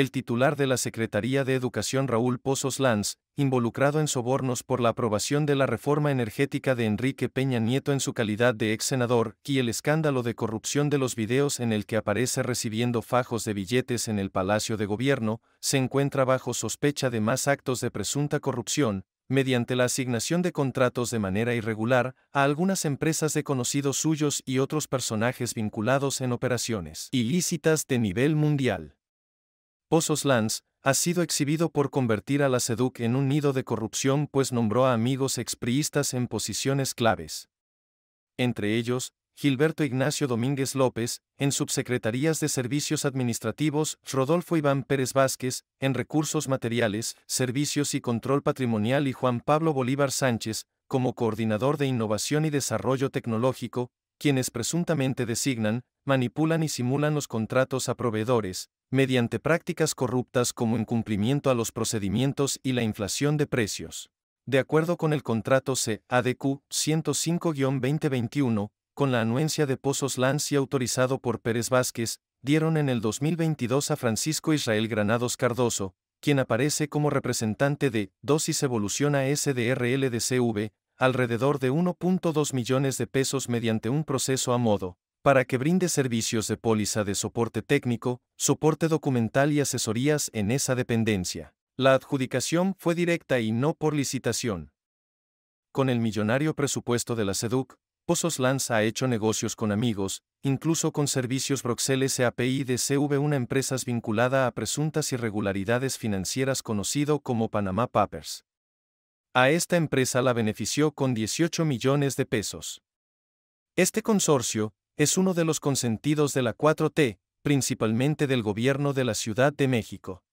el titular de la Secretaría de Educación Raúl Pozos Lanz, involucrado en sobornos por la aprobación de la reforma energética de Enrique Peña Nieto en su calidad de ex senador, y el escándalo de corrupción de los videos en el que aparece recibiendo fajos de billetes en el Palacio de Gobierno, se encuentra bajo sospecha de más actos de presunta corrupción, mediante la asignación de contratos de manera irregular a algunas empresas de conocidos suyos y otros personajes vinculados en operaciones ilícitas de nivel mundial. Pozos Lanz, ha sido exhibido por convertir a la SEDUC en un nido de corrupción pues nombró a amigos expriistas en posiciones claves. Entre ellos, Gilberto Ignacio Domínguez López, en subsecretarías de Servicios Administrativos, Rodolfo Iván Pérez Vázquez, en Recursos Materiales, Servicios y Control Patrimonial y Juan Pablo Bolívar Sánchez, como coordinador de Innovación y Desarrollo Tecnológico, quienes presuntamente designan, manipulan y simulan los contratos a proveedores, mediante prácticas corruptas como incumplimiento a los procedimientos y la inflación de precios. De acuerdo con el contrato CADQ 105-2021, con la anuencia de Pozos Lancia autorizado por Pérez Vázquez, dieron en el 2022 a Francisco Israel Granados Cardoso, quien aparece como representante de Dosis Evoluciona SDRL de alrededor de 1.2 millones de pesos mediante un proceso a modo, para que brinde servicios de póliza de soporte técnico, soporte documental y asesorías en esa dependencia. La adjudicación fue directa y no por licitación. Con el millonario presupuesto de la SEDUC, Pozos Lanza ha hecho negocios con amigos, incluso con Servicios Broxel API de cv una empresa vinculada a presuntas irregularidades financieras conocido como Panama Papers. A esta empresa la benefició con 18 millones de pesos. Este consorcio es uno de los consentidos de la 4T, principalmente del gobierno de la Ciudad de México.